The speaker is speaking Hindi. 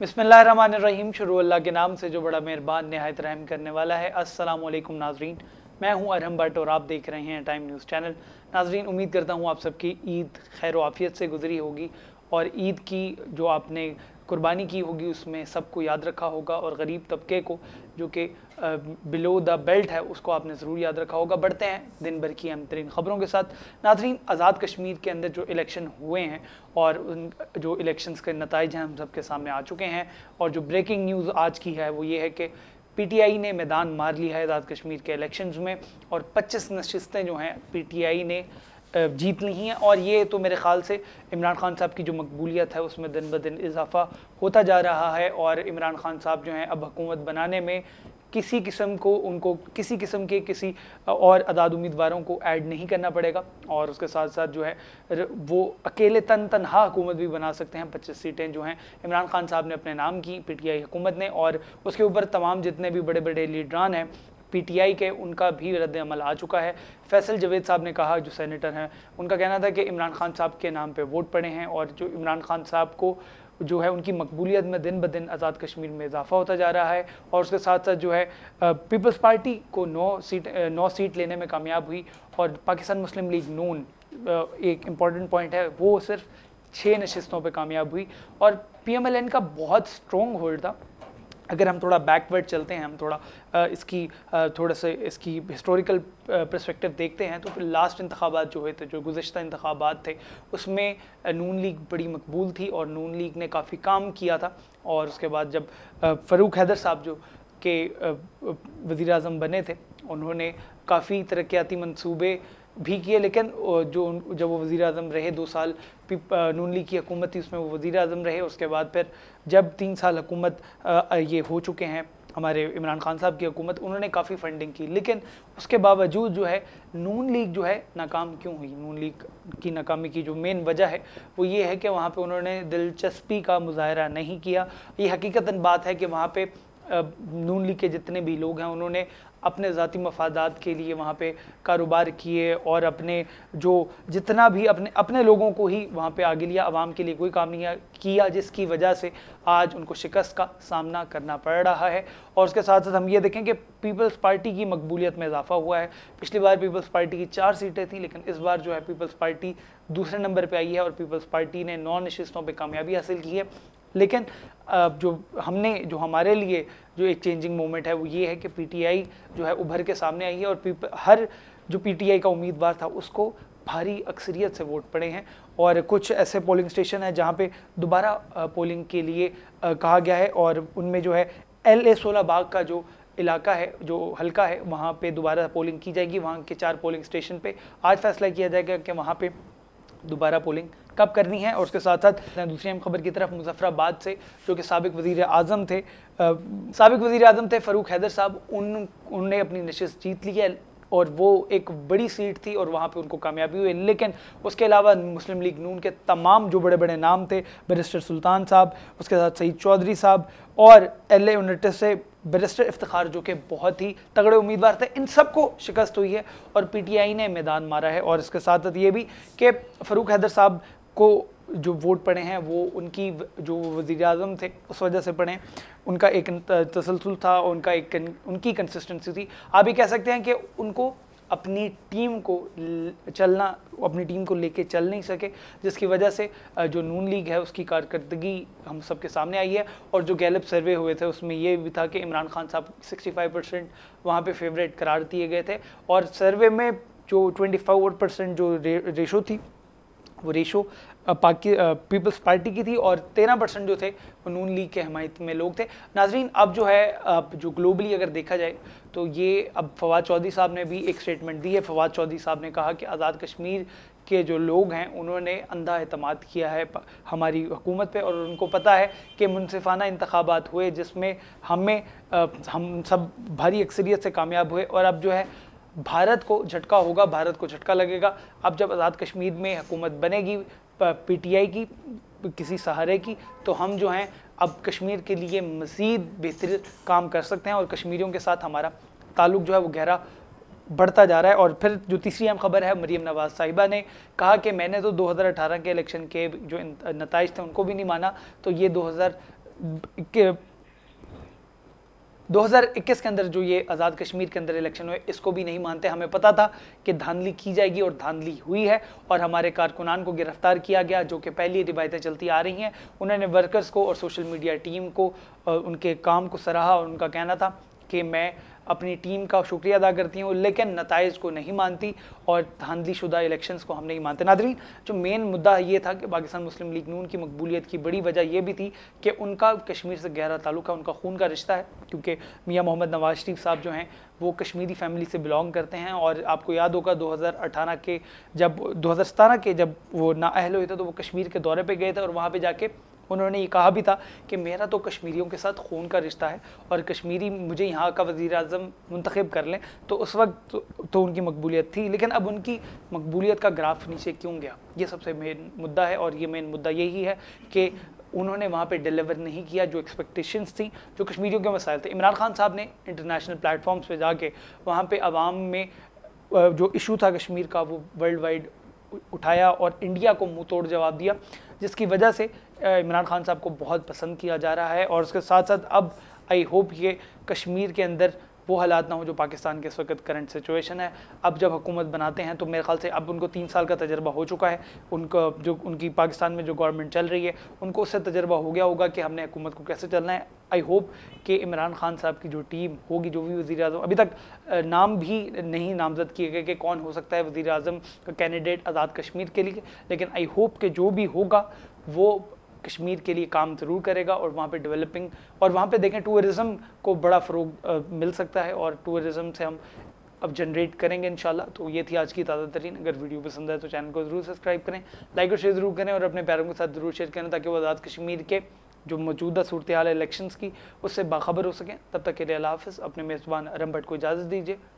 बिसमीम शुरू अल्लाह के नाम से जो बड़ा मेहरबान नहायत रहम करने वाला है अस्सलाम वालेकुम नाजरीन मैं हूं अरहम भट्ट और आप देख रहे हैं टाइम न्यूज़ चैनल नाजरीन उम्मीद करता हूं आप सबकी ईद खैर वाफियत से गुजरी होगी और ईद की जो आपने कुर्बानी की होगी उसमें सबको याद रखा होगा और गरीब तबके को जो कि बिलो द बेल्ट है उसको आपने ज़रूर याद रखा होगा बढ़ते हैं दिन भर की अहम तरीन ख़बरों के साथ नाजरीन आज़ाद कश्मीर के अंदर जो इलेक्शन हुए हैं और उन जो इलेक्शंस के नतज हैं हम सब के सामने आ चुके हैं और जो ब्रेकिंग न्यूज़ आज की है वो ये है कि पीटीआई ने मैदान मार लिया है आज़ाद कश्मीर के इलेक्शंस में और 25 नशस्तें जो हैं पीटीआई ने जीतनी ही है और ये तो मेरे ख्याल से इमरान खान साहब की जो मकबूलियत है उसमें दिन ब दिन इजाफा होता जा रहा है और इमरान खान साहब जो हैं अब हुकूमत बनाने में किसी किस्म को उनको किसी किस्म के किसी और अदाद उम्मीदवारों को ऐड नहीं करना पड़ेगा और उसके साथ साथ जो है वो अकेले तन तनहा हुकूमत भी बना सकते हैं पच्चीस सीटें जो हैं इमरान खान साहब ने अपने नाम की पीटीआई हुकूमत ने और उसके ऊपर तमाम जितने भी बड़े बड़े लीडरान हैं पीटीआई के उनका भी रद्द अमल आ चुका है फैसल जवेद साहब ने कहा जो सेनेटर हैं उनका कहना था कि इमरान खान साहब के नाम पर वोट पड़े हैं और जो इमरान खान साहब को जो है उनकी मकबूलियत में दिन ब दिन आज़ाद कश्मीर में इजाफा होता जा रहा है और उसके साथ साथ जो है पीपल्स पार्टी को नौ सीट नौ सीट लेने में कामयाब हुई और पाकिस्तान मुस्लिम लीग नून एक इम्पॉर्टेंट पॉइंट है वो सिर्फ छः नशस्तों पर कामयाब हुई और पी का बहुत स्ट्रॉन्ग होल्ड था अगर हम थोड़ा बैकवर्ड चलते हैं हम थोड़ा इसकी थोड़ा सा इसकी हिस्टोरिकल परस्पेक्टिव देखते हैं तो फिर लास्ट इंतबात जो हुए थे जो गुज्त इंतबात थे उसमें नून लीग बड़ी मकबूल थी और नून लीग ने काफ़ी काम किया था और उसके बाद जब फ़रूक हैदर साहब जो के वज़ी अजम बने थे उन्होंने काफ़ी तरक्याती मनसूबे भी किए लेकिन जो जब वो वज़ी अजम रहे दो साल नून लीग की हुकूमत थी उसमें वो वज़ी अजम रहे उसके बाद फिर जब तीन साल हकूमत ये हो चुके हैं हमारे इमरान खान साहब की हुकूमत उन्होंने काफ़ी फंडिंग की लेकिन उसके बावजूद जो है नून लीग जो है नाकाम क्यों हुई नून लीग की नाकामी की जो मेन वजह है वो ये है कि वहाँ पर उन्होंने दिलचस्पी का मुजाहरा नहीं किया ये हकीकता बात है कि वहाँ पर नून लीग के जितने भी लोग हैं उन्होंने अपने ज़ाती मफादात के लिए वहाँ पे कारोबार किए और अपने जो जितना भी अपने अपने लोगों को ही वहाँ पे आगे लिया आवाम के लिए कोई काम नहीं किया जिसकी वजह से आज उनको शिकस्त का सामना करना पड़ रहा है और उसके साथ साथ हम ये देखें कि पीपल्स पार्टी की मकबूलियत में इजाफा हुआ है पिछली बार पीपल्स पार्टी की चार सीटें थी लेकिन इस बार जो है पीपल्स पार्टी दूसरे नंबर पर आई है और पीपल्स पार्टी ने नौ नशस्तों पर कामयाबी हासिल की है लेकिन जो हमने जो हमारे लिए जो एक चेंजिंग मोमेंट है वो ये है कि पीटीआई जो है उभर के सामने आई है और हर जो पीटीआई का उम्मीदवार था उसको भारी अक्सरियत से वोट पड़े हैं और कुछ ऐसे पोलिंग स्टेशन हैं जहाँ पे दोबारा पोलिंग के लिए कहा गया है और उनमें जो है एल ए सोलह बाग का जो इलाका है जो हल्का है वहाँ पे दोबारा पोलिंग की जाएगी वहाँ के चार पोलिंग स्टेशन पे आज फैसला किया जाएगा कि वहाँ पे दोबारा पोलिंग कब करनी है और उसके साथ साथ दूसरी अहम खबर की तरफ मुजफ्फराबाद से जो कि सबक वजीर अजम थे सबक वजीर अजम थे फ़रूक हैदर साहब उन उनने अपनी नशस्त जीत ली है और वो एक बड़ी सीट थी और वहाँ पे उनको कामयाबी हुई लेकिन उसके अलावा मुस्लिम लीग नून के तमाम जो बड़े बड़े नाम थे बरिस्टर सुल्तान साहब उसके साथ सईद चौधरी साहब और एल ए से बैरिस्टर इफ्तार जो कि बहुत ही तगड़े उम्मीदवार थे इन सबको शिकस्त हुई है और पीटीआई ने मैदान मारा है और इसके साथ साथ ये भी कि फ़रूक हैदर साहब को जो वोट पड़े हैं वो उनकी जो वज़ी अजम थे उस वजह से पड़े उनका एक तसलसल था उनका एक उनकी कंसिस्टेंसी थी आप ये कह सकते हैं कि उनको अपनी टीम को चलना अपनी टीम को लेके चल नहीं सके जिसकी वजह से जो नून लीग है उसकी कारकर्दगी हम सबके सामने आई है और जो गैलप सर्वे हुए थे उसमें ये भी था कि इमरान खान साहब 65 परसेंट वहाँ पर फेवरेट करार दिए गए थे और सर्वे में जो 25 परसेंट जो रे, रेशो थी वो रेशो पाकि पीपल्स पार्टी की थी और तेरह परसेंट जो थे वो नून लीग के हमायत में लोग थे नाजरीन अब जो है अब जो ग्लोबली अगर देखा जाए तो ये अब फवाद चौधरी साहब ने भी एक स्टेटमेंट दी है फवाद चौधरी साहब ने कहा कि आज़ाद कश्मीर के जो लोग हैं उन्होंने अंधा अहतमाद किया है हमारी हुकूमत पे और उनको पता है कि मुनफाना इंतबात हुए जिसमें हमें हम सब भारी अक्सरियत से कामयाब हुए और अब जो है भारत को झटका होगा भारत को झटका लगेगा अब जब आज़ाद कश्मीर में हुकूमत बनेगी पीटीआई की किसी सहारे की तो हम जो हैं अब कश्मीर के लिए मज़ीद बेहतर काम कर सकते हैं और कश्मीरियों के साथ हमारा ताल्लुक जो है वो गहरा बढ़ता जा रहा है और फिर जो तीसरी अहम खबर है मरीम नवाज साहिबा ने कहा कि मैंने तो 2018 के इलेक्शन के जो नतज थे उनको भी नहीं माना तो ये 2000 के 2021 के अंदर जो ये आज़ाद कश्मीर के अंदर इलेक्शन हुए इसको भी नहीं मानते हमें पता था कि धांधली की जाएगी और धांधली हुई है और हमारे कारकुनान को गिरफ्तार किया गया जो कि पहली रिवायतें चलती आ रही हैं उन्होंने वर्कर्स को और सोशल मीडिया टीम को उनके काम को सराहा और उनका कहना था कि मैं अपनी टीम का शुक्रिया अदा करती हूँ लेकिन नतज को नहीं मानती और धांधली शुदा इलेक्शन को हम नहीं मानते नादरीन जो मेन मुद्दा ये था कि पाकिस्तान मुस्लिम लीग नून की मकबूलियत की बड़ी वजह यह भी थी कि उनका कश्मीर से गहरा ताल्लुक है उनका खून का रिश्ता है क्योंकि मियाँ मोहम्मद नवाज शरीफ साहब जो हैं वो कश्मीरी फैमिली से बिलोंग करते हैं और आपको याद होगा 2018 के जब 2017 के जब वो अहल हुए थे तो वो कश्मीर के दौरे पे गए थे और वहाँ पे जाके उन्होंने ये कहा भी था कि मेरा तो कश्मीरियों के साथ खून का रिश्ता है और कश्मीरी मुझे यहाँ का वज़ी अजम मंतखब कर लें तो उस वक्त तो, तो उनकी मकबूलियत थी लेकिन अब उनकी मकबूलियत का ग्राफ नीचे क्यों गया ये सबसे मेन मुद्दा है और ये मेन मुद्दा यही है कि उन्होंने वहाँ पे डिलीवर नहीं किया जो एक्सपेक्टेशंस थी जो कश्मीरियों के मसाइल थे इमरान खान साहब ने इंटरनेशनल प्लेटफॉर्म्स पे जाके वहाँ पे आवाम में जो इशू था कश्मीर का वो वर्ल्ड वाइड उठाया और इंडिया को मुंह तोड़ जवाब दिया जिसकी वजह से इमरान खान साहब को बहुत पसंद किया जा रहा है और उसके साथ साथ अब आई होप ये कश्मीर के अंदर वो हालात ना हो जो पाकिस्तान के इस वक्त करंट सिचुएशन है अब जब हुकूमत बनाते हैं तो मेरे ख्याल से अब उनको तीन साल का तजर्बा हो चुका है उनका जो उनकी पाकिस्तान में जो गवर्नमेंट चल रही है उनको उससे तजर्बा हो गया होगा कि हमने हुकूमत को कैसे चलना है आई होप कि इमरान खान साहब की जो टीम होगी जो भी वज़ी अजम अभी तक नाम भी नहीं नामजद किए गए कि कौन हो सकता है वज़ी अजम का कैंडिडेट आज़ाद कश्मीर के लिए लेकिन आई होप कि जो भी होगा वो कश्मीर के लिए काम ज़रूर करेगा और वहाँ पे डेवलपिंग और वहाँ पे देखें टूरिज़्म को बड़ा फ़रोग मिल सकता है और टूरिज़्म से हम अब जनरेट करेंगे इन तो ये थी आज की ताज़ा तरीन अगर वीडियो पसंद आए तो चैनल को ज़रूर सब्सक्राइब करें लाइक और शेयर ज़रूर करें और अपने पैरों के साथ ज़रूर शेयर करें ताकि वो आज़ाद कश्मीर के जो मौजूदा सूरत हाल इलेक्शंस की उससे बाखबर हो सकें तब तक के लिए अल्लाह हाफ़ अपने मेज़बान अरम भट्ट को इजाज़त दीजिए